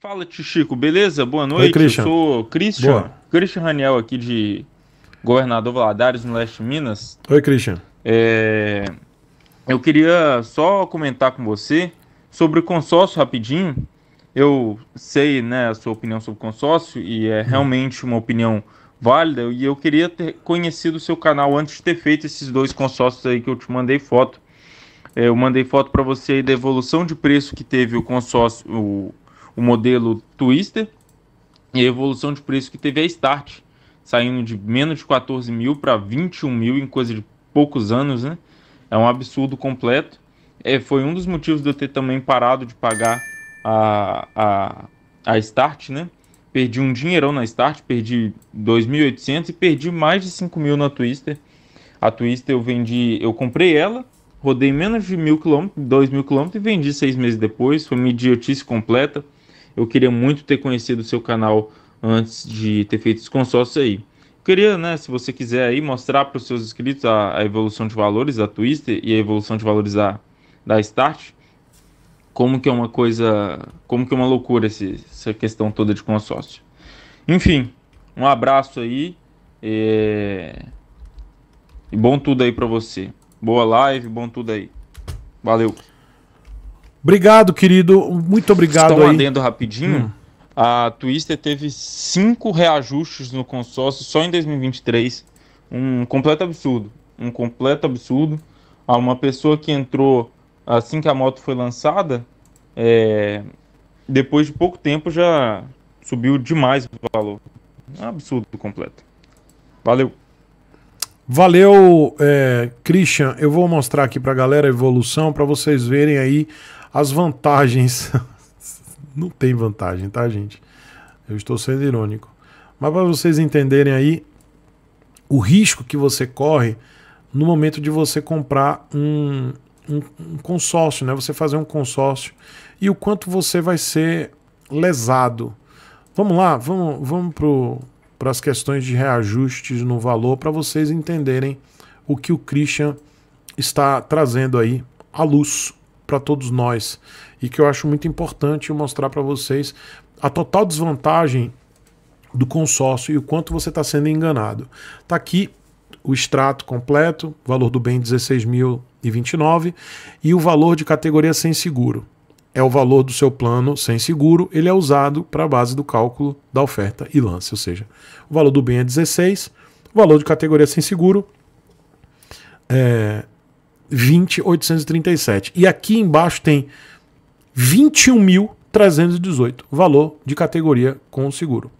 Fala, tio Chico, beleza? Boa noite. Oi, Christian. Eu sou Christian. Boa. Christian Raniel aqui de Governador Valadares, no Leste de Minas. Oi, Christian. É... Eu queria só comentar com você sobre o consórcio rapidinho. Eu sei né, a sua opinião sobre o consórcio e é uhum. realmente uma opinião válida. E eu queria ter conhecido o seu canal antes de ter feito esses dois consórcios aí que eu te mandei foto. É, eu mandei foto para você aí da evolução de preço que teve o consórcio, o modelo Twister e a evolução de preço que teve a Start, saindo de menos de 14 mil para 21 mil em coisa de poucos anos, né? É um absurdo completo. É, foi um dos motivos de eu ter também parado de pagar a, a, a Start, né? Perdi um dinheirão na Start, perdi 2.800 e perdi mais de 5 mil na Twister. A Twister eu vendi, eu comprei ela, rodei menos de mil quilômetros, dois mil quilômetros e vendi seis meses depois. Foi uma idiotice completa eu queria muito ter conhecido o seu canal antes de ter feito esse consórcio aí. Eu queria, né, se você quiser aí mostrar para os seus inscritos a, a, evolução de valores da Twister e a evolução de valores da, da Start, como que é uma coisa, como que é uma loucura esse, essa questão toda de consórcio. Enfim, um abraço aí é... e bom tudo aí para você. Boa live, bom tudo aí. Valeu. Obrigado, querido. Muito obrigado. Estão andando adendo rapidinho. Hum. A Twister teve cinco reajustes no consórcio só em 2023. Um completo absurdo. Um completo absurdo. uma pessoa que entrou assim que a moto foi lançada, é... depois de pouco tempo já subiu demais o valor. Um absurdo completo. Valeu. Valeu, é, Christian. Eu vou mostrar aqui para a galera a evolução para vocês verem aí as vantagens. não tem vantagem, tá, gente? Eu estou sendo irônico. Mas para vocês entenderem aí o risco que você corre no momento de você comprar um, um, um, consórcio, né? Você fazer um consórcio e o quanto você vai ser lesado. Vamos lá, vamos, vamos para as questões de reajustes no valor para vocês entenderem o que o Christian está trazendo aí à luz para todos nós e que eu acho muito importante mostrar para vocês a total desvantagem do consórcio e o quanto você está sendo enganado. Está aqui o extrato completo, valor do bem 16.029 e o valor de categoria sem seguro. É o valor do seu plano sem seguro, ele é usado para a base do cálculo da oferta e lance, ou seja, o valor do bem é 16, o valor de categoria sem seguro é 20.837. E aqui embaixo tem 21.318, valor de categoria com seguro.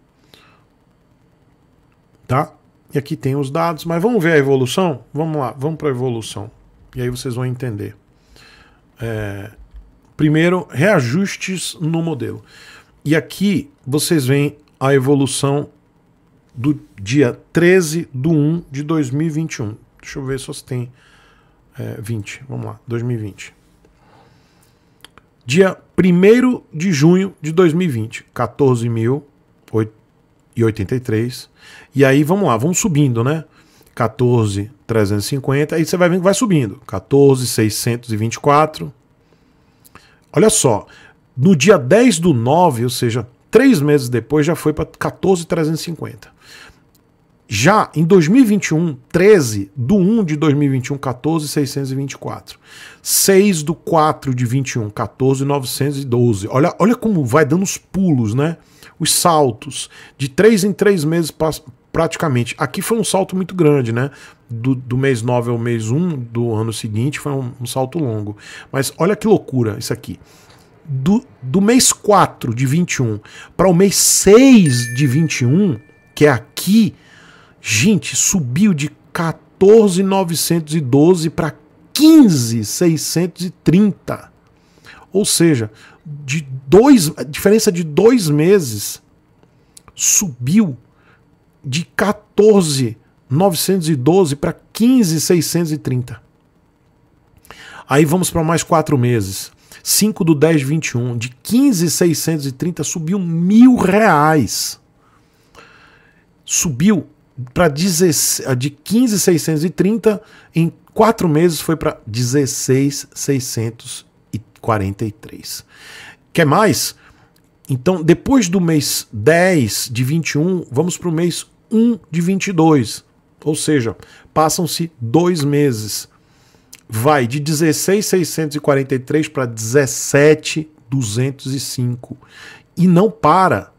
Tá? E aqui tem os dados, mas vamos ver a evolução? Vamos lá, vamos para a evolução. E aí vocês vão entender. É... Primeiro, reajustes no modelo. E aqui vocês veem a evolução do dia 13 de 1 de 2021. Deixa eu ver se tem é, 20, vamos lá, 2020. Dia 1 de junho de 2020, 14.083. E aí vamos lá, vamos subindo, né? 14,350. Aí você vai vendo que vai subindo. 14,624. Olha só. No dia 10 do 9, ou seja, três meses depois, já foi para 14,350. Já em 2021, 13 do 1 de 2021, 14, 624. 6 do 4 de 21, 14, 912. Olha, olha como vai dando os pulos, né? Os saltos. De 3 em 3 meses praticamente. Aqui foi um salto muito grande, né? Do, do mês 9 ao mês 1 do ano seguinte foi um, um salto longo. Mas olha que loucura isso aqui. Do, do mês 4 de 21 para o mês 6 de 21, que é aqui Gente, subiu de 14,912 para 15,630. Ou seja, de dois, a diferença de dois meses subiu de 14,912 para 15,630. Aí vamos para mais quatro meses. 5 do 10 21, de 15,630 subiu mil reais. Subiu para de 15,630 em quatro meses foi para 16,643. Quer mais? Então, depois do mês 10 de 21, vamos para o mês 1 de 22. Ou seja, passam-se dois meses. Vai de 16,643 para 17,205. E não para.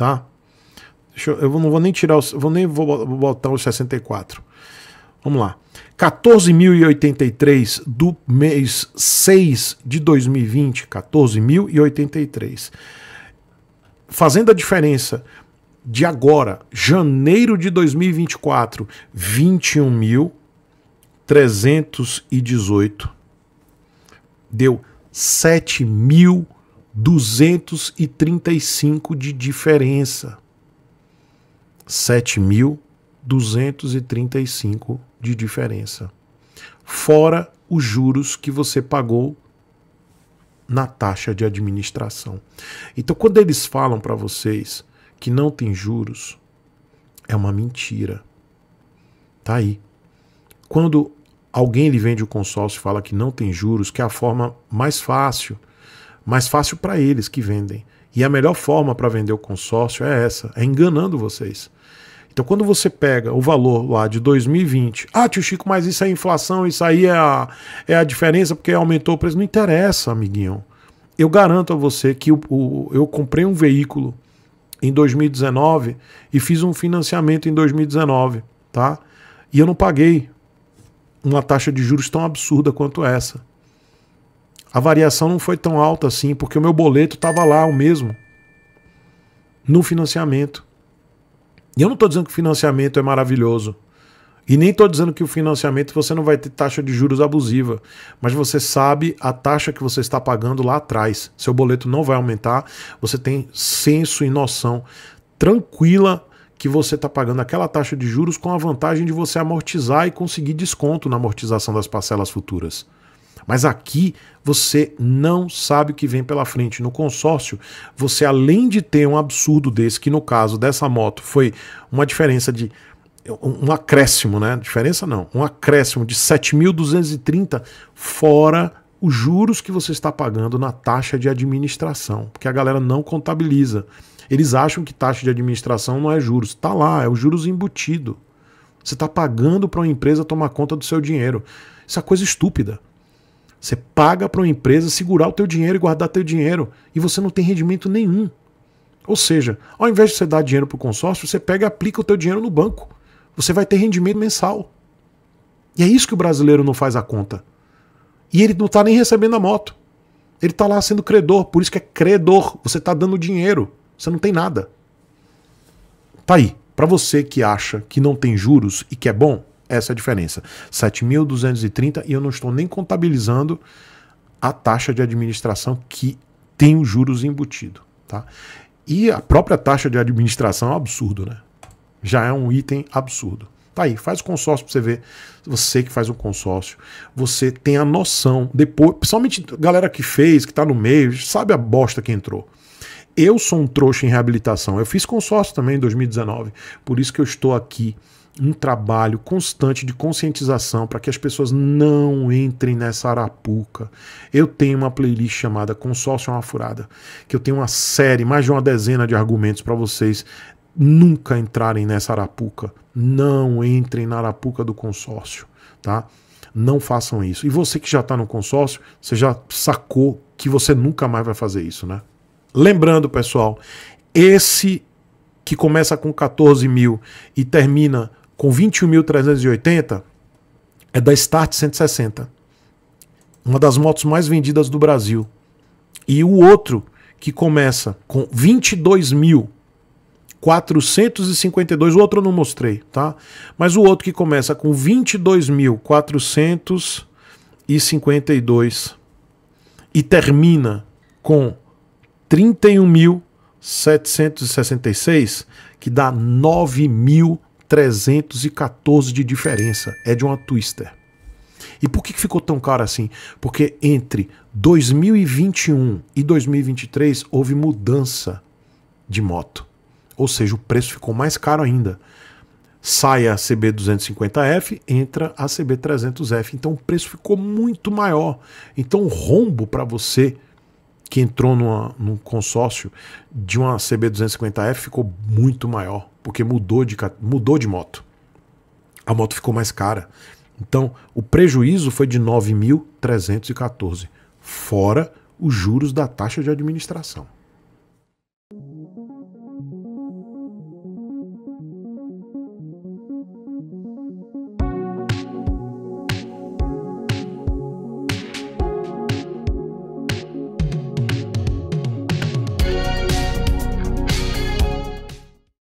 tá? Deixa eu, eu não vou nem tirar os, vou nem vou botar os 64. Vamos lá. 14.083 do mês 6 de 2020, 14.083. Fazendo a diferença de agora, janeiro de 2024, 21.318. Deu 7.000 235 de diferença. 7.235 de diferença. Fora os juros que você pagou na taxa de administração. Então, quando eles falam para vocês que não tem juros, é uma mentira. Tá aí. Quando alguém lhe vende o consórcio e fala que não tem juros, que é a forma mais fácil mais fácil para eles que vendem. E a melhor forma para vender o consórcio é essa, é enganando vocês. Então, quando você pega o valor lá de 2020, ah, tio Chico, mas isso é inflação, isso aí é a, é a diferença porque aumentou o preço. Não interessa, amiguinho. Eu garanto a você que o, o, eu comprei um veículo em 2019 e fiz um financiamento em 2019, tá? E eu não paguei uma taxa de juros tão absurda quanto essa a variação não foi tão alta assim, porque o meu boleto estava lá o mesmo, no financiamento. E eu não estou dizendo que o financiamento é maravilhoso. E nem estou dizendo que o financiamento você não vai ter taxa de juros abusiva, mas você sabe a taxa que você está pagando lá atrás. Seu boleto não vai aumentar, você tem senso e noção tranquila que você está pagando aquela taxa de juros com a vantagem de você amortizar e conseguir desconto na amortização das parcelas futuras. Mas aqui você não sabe o que vem pela frente. No consórcio, você além de ter um absurdo desse, que no caso dessa moto foi uma diferença de. Um acréscimo, né? Diferença não. Um acréscimo de 7.230 fora os juros que você está pagando na taxa de administração, porque a galera não contabiliza. Eles acham que taxa de administração não é juros. Está lá, é o juros embutido. Você está pagando para uma empresa tomar conta do seu dinheiro. Isso é coisa estúpida. Você paga para uma empresa segurar o teu dinheiro e guardar teu dinheiro e você não tem rendimento nenhum. Ou seja, ao invés de você dar dinheiro para o consórcio, você pega e aplica o teu dinheiro no banco. Você vai ter rendimento mensal. E é isso que o brasileiro não faz a conta. E ele não está nem recebendo a moto. Ele está lá sendo credor, por isso que é credor. Você está dando dinheiro, você não tem nada. Tá aí. Para você que acha que não tem juros e que é bom, essa é a diferença. 7.230 e eu não estou nem contabilizando a taxa de administração que tem os juros embutido, tá? E a própria taxa de administração é um absurdo, né? Já é um item absurdo. Tá aí, faz o consórcio para você ver. Você que faz o consórcio, você tem a noção. Depois, principalmente galera que fez, que está no meio, sabe a bosta que entrou. Eu sou um trouxa em reabilitação. Eu fiz consórcio também em 2019. Por isso que eu estou aqui um trabalho constante de conscientização para que as pessoas não entrem nessa arapuca. Eu tenho uma playlist chamada Consórcio é uma Furada, que eu tenho uma série, mais de uma dezena de argumentos para vocês nunca entrarem nessa arapuca. Não entrem na arapuca do consórcio, tá? Não façam isso. E você que já está no consórcio, você já sacou que você nunca mais vai fazer isso, né? Lembrando, pessoal, esse que começa com 14 mil e termina com 21.380 é da Start 160. Uma das motos mais vendidas do Brasil. E o outro, que começa com 22.452, o outro eu não mostrei, tá? Mas o outro que começa com 22.452 e termina com 31.766, que dá 9 mil 314 de diferença. É de uma Twister. E por que ficou tão caro assim? Porque entre 2021 e 2023 houve mudança de moto. Ou seja, o preço ficou mais caro ainda. Sai a CB250F, entra a CB300F. Então o preço ficou muito maior. Então o rombo para você que entrou numa, num consórcio de uma CB250F ficou muito maior porque mudou de, mudou de moto. A moto ficou mais cara. Então, o prejuízo foi de 9.314, fora os juros da taxa de administração.